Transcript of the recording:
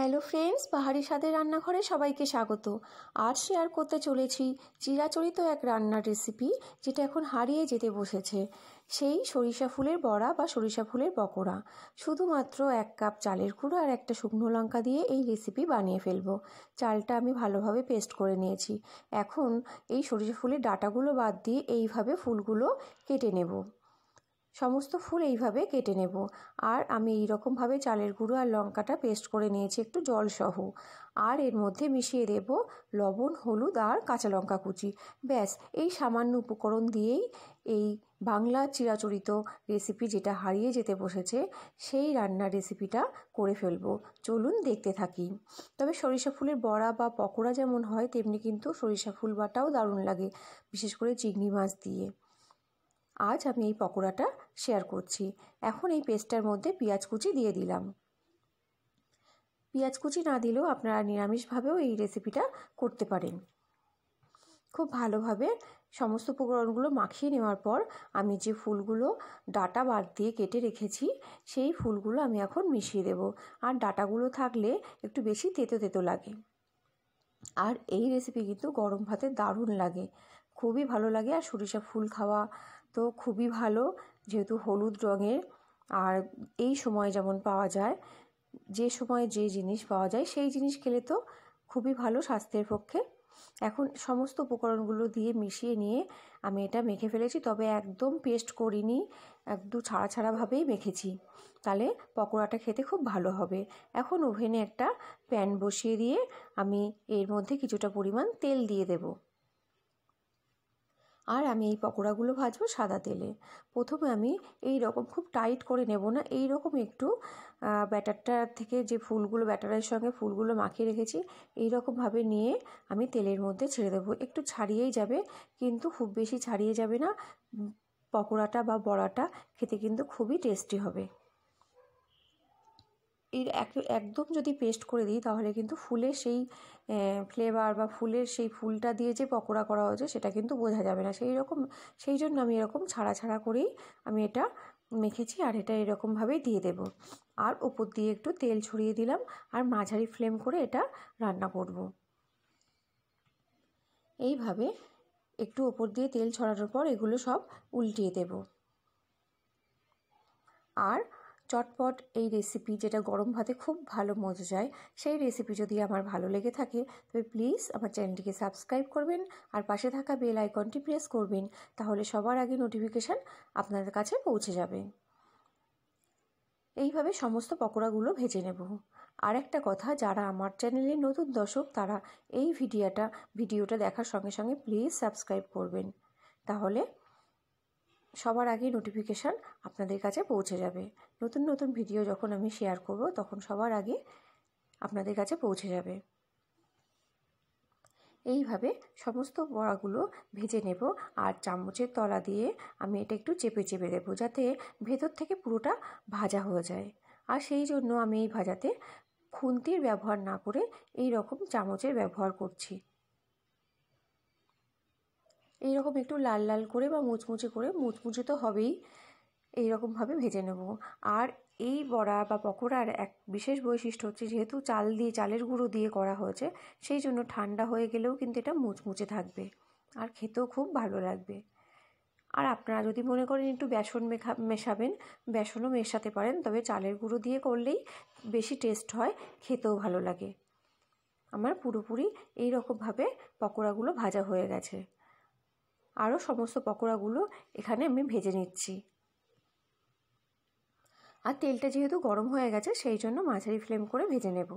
Hello friends পাহাড়ি স্বাদের রান্নাঘরে সবাইকে স্বাগত আর শেয়ার করতে চলেছি চিরাচরিত এক রান্নার রেসিপি যেটা এখন হারিয়ে যেতে বসেছে সেই সরিষা ফুলের বড়া বা সরিষা ফুলের পকোড়া শুধুমাত্র এক কাপ চালের গুঁড়ো আর একটা শুকনো লঙ্কা দিয়ে এই রেসিপি বানিয়ে ফেলবো চালটা আমি ভালোভাবে পেস্ট করে নিয়েছি এখন এই সরিষা ফুলের ডাটাগুলো বাদ দিয়ে এইভাবে ফুলগুলো কেটে নেব সমস্ত ফুল এইভাবে কেটে নেব আর আমি এই রকমভাবে চালের গুঁড়ো আর লঙ্কাটা পেস্ট করে নিয়েছি একটু জলসহ আর এর মধ্যে মিশিয়ে দেব লবণ হলুদ আর কাঁচা লঙ্কা কুচি ব্যাস এই সামান্য উপকরণ দিয়েই এই বাংলা চিরাচরিত রেসিপি যেটা হারিয়ে যেতে বসেছে সেই রান্নার রেসিপিটা করে ফেলবো চলুন দেখতে থাকি তবে সরিষা ফুলের বড়া বা পকোড়া যেমন হয় তেমনি কিন্তু সরিষা ফুল বাটাও দারুণ লাগে বিশেষ করে চিংড়ি মাছ দিয়ে আজ আমি এই পকোড়াটা শেয়ার করছি এখন এই পেস্টটার মধ্যে পেঁয়াজ কুচি দিয়ে দিলাম পেঁয়াজ কুচি না দিলেও আপনারা নিরামিষভাবেও এই রেসিপিটা করতে পারেন খুব ভালোভাবে সমস্ত উপকরণগুলো মাখিয়ে নেওয়ার পর আমি যে ফুলগুলো ডাটা বাদ দিয়ে কেটে রেখেছি সেই ফুলগুলো আমি এখন মিশিয়ে দেব আর ডাটাগুলো থাকলে একটু বেশি তেতো তেতো লাগে আর এই রেসিপি কিন্তু গরম ভাতে দারুণ লাগে খুবই ভালো লাগে আর সরিষা ফুল খাওয়া তো খুবই ভালো যেহেতু হলুদ রঙের আর এই সময় যেমন পাওয়া যায় যে সময় যে জিনিস পাওয়া যায় সেই জিনিস খেলে তো খুবই ভালো স্বাস্থ্যের পক্ষে এখন সমস্ত উপকরণগুলো দিয়ে মিশিয়ে নিয়ে আমি এটা মেখে ফেলেছি তবে একদম পেস্ট করিনি একদম ছাড়া ছাড়াভাবেই মেখেছি তাহলে পকোড়াটা খেতে খুব ভালো হবে এখন ওভেনে একটা প্যান বসিয়ে দিয়ে আমি এর মধ্যে কিছুটা পরিমাণ তেল দিয়ে দেবো আর আমি এই পকোড়াগুলো ভাজবো সাদা তেলে প্রথমে আমি এই রকম খুব টাইট করে নেব না এই রকম একটু ব্যাটারটা থেকে যে ফুলগুলো ব্যাটারের সঙ্গে ফুলগুলো মাখিয়ে রেখেছি এই রকমভাবে নিয়ে আমি তেলের মধ্যে ছেড়ে দেবো একটু ছাড়িয়েই যাবে কিন্তু খুব বেশি ছাড়িয়ে যাবে না পকোড়াটা বা বড়াটা খেতে কিন্তু খুবই টেস্টি হবে এর একদম যদি পেস্ট করে দিই তাহলে কিন্তু ফুলের সেই ফ্লেভার বা ফুলের সেই ফুলটা দিয়ে যে পকোড়া করা হয়েছে সেটা কিন্তু বোঝা যাবে না সেই রকম সেই জন্য আমি এরকম ছাড়া ছাড়া করেই আমি এটা মেখেছি আর এটা এরকমভাবেই দিয়ে দেব আর ওপর দিয়ে একটু তেল ছড়িয়ে দিলাম আর মাঝারি ফ্লেম করে এটা রান্না করব। এইভাবে একটু ওপর দিয়ে তেল ছড়ানোর পর এগুলো সব উল্টিয়ে দেব আর চটপট এই রেসিপি যেটা গরম ভাতে খুব ভালো মজা যায় সেই রেসিপি যদি আমার ভালো লেগে থাকে তবে প্লিজ আমার চ্যানেলটিকে সাবস্ক্রাইব করবেন আর পাশে থাকা বেল আইকনটি প্রেস করবেন তাহলে সবার আগে নোটিফিকেশান আপনাদের কাছে পৌঁছে যাবে এইভাবে সমস্ত পকোড়াগুলো ভেজে নেব আর একটা কথা যারা আমার চ্যানেলে নতুন দর্শক তারা এই ভিডিওটা ভিডিওটা দেখার সঙ্গে সঙ্গে প্লিজ সাবস্ক্রাইব করবেন তাহলে সবার আগে নোটিফিকেশান আপনাদের কাছে পৌঁছে যাবে নতুন নতুন ভিডিও যখন আমি শেয়ার করব তখন সবার আগে আপনাদের কাছে পৌঁছে যাবে এইভাবে সমস্ত বড়াগুলো ভেজে নেব আর চামচের তলা দিয়ে আমি এটা একটু চেপে চেপে দেবো যাতে ভেতর থেকে পুরোটা ভাজা হয়ে যায় আর সেই জন্য আমি এই ভাজাতে খুন্তির ব্যবহার না করে এই রকম চামচের ব্যবহার করছি এই রকম একটু লাল লাল করে বা মুচমুচে করে মুচমুচে তো হবেই এইরকমভাবে ভেজে নেব আর এই বড়া বা পকোড়ার এক বিশেষ বৈশিষ্ট্য হচ্ছে যেহেতু চাল দিয়ে চালের গুঁড়ো দিয়ে করা হয়েছে সেই জন্য ঠান্ডা হয়ে গেলেও কিন্তু এটা মুচমুচে থাকবে আর খেতেও খুব ভালো লাগবে আর আপনারা যদি মনে করেন একটু বেসন মেখা মেশাবেন বেসনও মেশাতে পারেন তবে চালের গুঁড়ো দিয়ে করলেই বেশি টেস্ট হয় খেতেও ভালো লাগে আমার পুরোপুরি এই রকমভাবে পকোড়াগুলো ভাজা হয়ে গেছে আরও সমস্ত পকোড়াগুলো এখানে আমি ভেজে নিচ্ছি আর তেলটা যেহেতু গরম হয়ে গেছে সেই জন্য মাঝারি ফ্লেম করে ভেজে নেবো